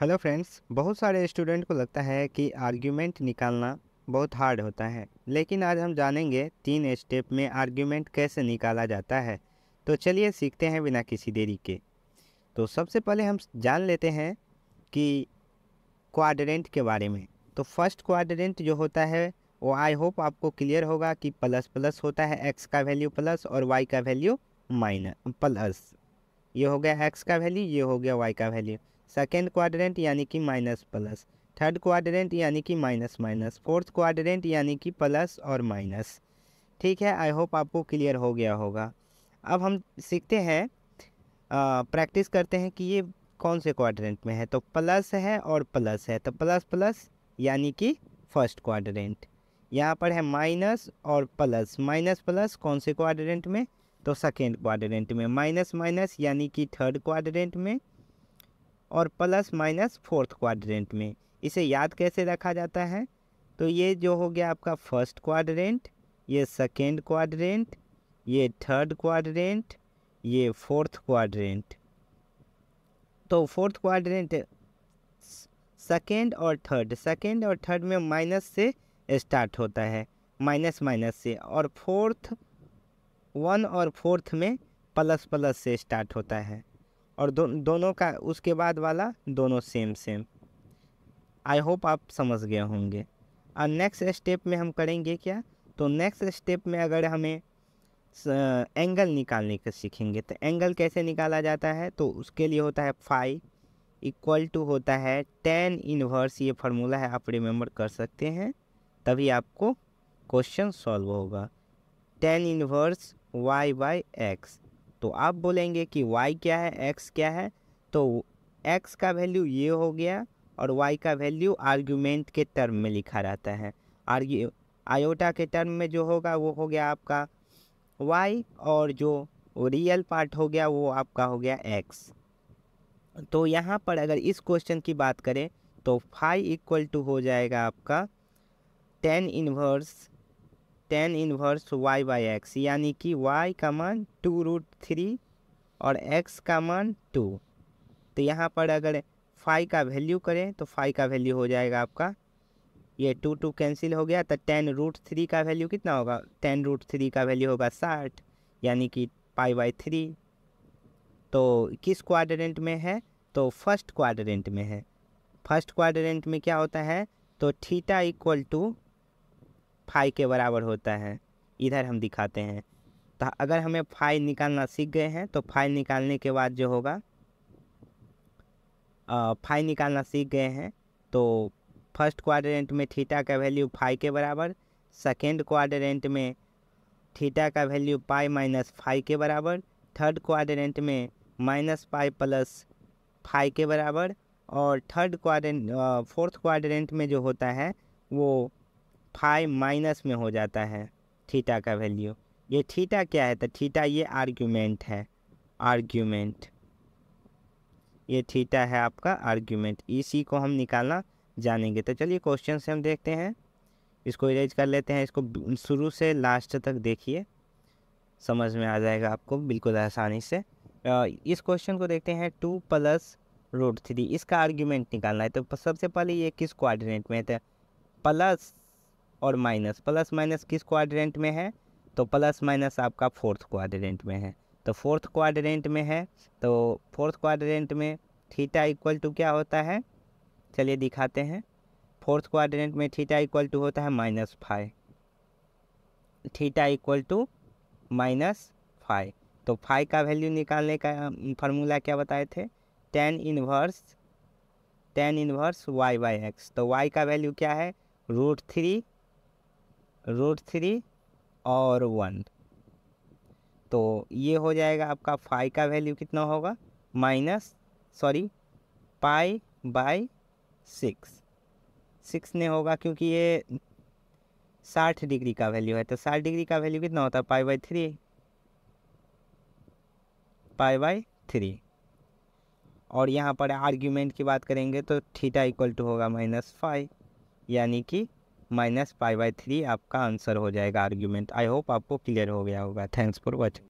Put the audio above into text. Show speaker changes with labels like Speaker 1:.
Speaker 1: hello friends बहुत सारे student को लगता है कि आर्ग्यूमेंट निकालना बहुत हार्ड होता है लेकिन आज हम जानेंगे तीन स्टेप में आर्ग्यूमेंट कैसे निकाला जाता है तो चलिए सीखते हैं बिना किसी देरी के तो सबसे पहले हम जान लेते हैं कि क्वाड्रेंट के बारे में तो फर्स्ट क्वाड्रेंट जो होता है वो आई होप आपको क्लियर होगा कि प्लस प्लस होता है एक्स का वैल्यू प्लस और वाई का वैल्यू माइनस प्लस ये हो गया एक्स का वैल्यू ये हो गया वाई का वैल्यू सेकेंड क्वाड्रेंट यानी कि माइनस प्लस थर्ड क्वाड्रेंट यानी कि माइनस माइनस फोर्थ क्वाड्रेंट यानी कि प्लस और माइनस ठीक है आई होप आपको क्लियर हो गया होगा अब हम सीखते हैं प्रैक्टिस करते हैं कि ये कौन से क्वाड्रेंट में है तो प्लस है और प्लस है तो प्लस प्लस यानी कि फर्स्ट क्वाड्रेंट यहाँ पर है माइनस और प्लस माइनस प्लस कौन से क्वाड्रेंट में तो सेकेंड क्वाड्रेंट में माइनस माइनस यानी कि थर्ड क्वाड्रेंट में और प्लस माइनस फोर्थ क्वाड्रेंट में इसे याद कैसे रखा जाता है तो ये जो हो गया आपका फर्स्ट क्वाड्रेंट ये सेकेंड क्वाड्रेंट ये थर्ड क्वाड्रेंट ये फोर्थ क्वाड्रेंट तो फोर्थ क्वाड्रेंट सेकेंड और थर्ड सेकेंड और थर्ड में माइनस से स्टार्ट होता है माइनस माइनस से और फोर्थ वन और फोर्थ में प्लस प्लस से स्टार्ट होता है और दो, दोनों का उसके बाद वाला दोनों सेम सेम आई होप आप समझ गए होंगे और नेक्स्ट स्टेप में हम करेंगे क्या तो नेक्स्ट स्टेप में अगर हमें एंगल निकालने का सीखेंगे तो एंगल कैसे निकाला जाता है तो उसके लिए होता है फाइव इक्वल टू होता है टेन इनवर्स ये फार्मूला है आप रिमेंबर कर सकते हैं तभी आपको क्वेश्चन सॉल्व होगा tan inverse Y by x तो आप बोलेंगे कि वाई क्या है एक्स क्या है तो एक्स का वैल्यू ये हो गया और वाई का वैल्यू आर्ग्यूमेंट के टर्म में लिखा रहता है आर्ग्यू आयोटा के टर्म में जो होगा वो हो गया आपका वाई और जो रियल पार्ट हो गया वो आपका हो गया एक्स तो यहाँ पर अगर इस क्वेश्चन की बात करें तो फाइव इक्वल टू हो जाएगा आपका tan inverse tan inverse Y by X यानी कि वाई का मान टू रूट थ्री और एक्स का मान टू तो यहाँ पर अगर फाई का वैल्यू करें तो फाई का वैल्यू हो जाएगा आपका ये टू टू कैंसिल हो गया तो टेन रूट थ्री का वैल्यू कितना होगा टेन रूट थ्री का वैल्यू होगा साठ यानी कि पाई बाई थ्री तो किस क्वाड्रेंट में है तो फर्स्ट क्वाड्रेंट में है फर्स्ट क्वाड्रेंट में क्या होता है तो थीटा इक्वल टू फाई के बराबर होता है इधर हम दिखाते हैं तो अगर हमें फाइल निकालना सीख गए हैं तो फाइल निकालने के बाद जो होगा फाइव निकालना सीख गए हैं तो फर्स्ट क्वाड्रेंट में थीटा का वैल्यू फाइव के बराबर सेकेंड क्वाड्रेंट में थीटा का वैल्यू पाई माइनस फाइव के बराबर थर्ड क्वाड्रेंट में माइनस पाई प्लस फाइव के बराबर और थर्ड क्वाड्रेंट फोर्थ क्वाड्रेंट में जो होता है वो फाइव माइनस में हो जाता है थीटा का वैल्यू ये थीटा क्या है तो थीटा ये आर्ग्यूमेंट है आर्ग्यूमेंट ये थीटा है आपका आर्ग्यूमेंट इसी को हम निकालना जानेंगे तो चलिए क्वेश्चन से हम देखते हैं इसको इरेज कर लेते हैं इसको शुरू से लास्ट तक देखिए समझ में आ जाएगा आपको बिल्कुल आसानी से इस क्वेश्चन को देखते हैं टू प्लस रूट थ्री इसका आर्ग्यूमेंट निकालना है तो सबसे पहले ये किस क्वाड्रेंट में है प्लस तो और माइनस प्लस माइनस किस क्वाड्रेंट में है तो प्लस माइनस आपका फोर्थ क्वाड्रेंट में है तो फोर्थ क्वाड्रेंट में है तो फोर्थ क्वाड्रेंट में थीटा इक्वल टू क्या होता है चलिए दिखाते हैं फोर्थ क्वाड्रेंट में थीटा इक्वल टू होता है minus five theta equal to minus five तो फाइव का वैल्यू निकालने का फार्मूला क्या बताए थे tan inverse tan inverse y by x तो वाई का वैल्यू क्या है रूट थ्री रूट थ्री और वन तो ये हो जाएगा आपका फाइव का वैल्यू कितना होगा minus sorry pi by six six ने होगा क्योंकि ये साठ डिग्री का वैल्यू है तो साठ डिग्री का वैल्यू कितना होता है pi by three pi by three और यहाँ पर आर्ग्यूमेंट की बात करेंगे तो थीटा इक्वल टू होगा माइनस फाइव यानी कि माइनस फाइव बाई थ्री आपका आंसर हो जाएगा आर्ग्यूमेंट आई होप आपको क्लियर हो गया होगा थैंक्स फॉर वॉचिंग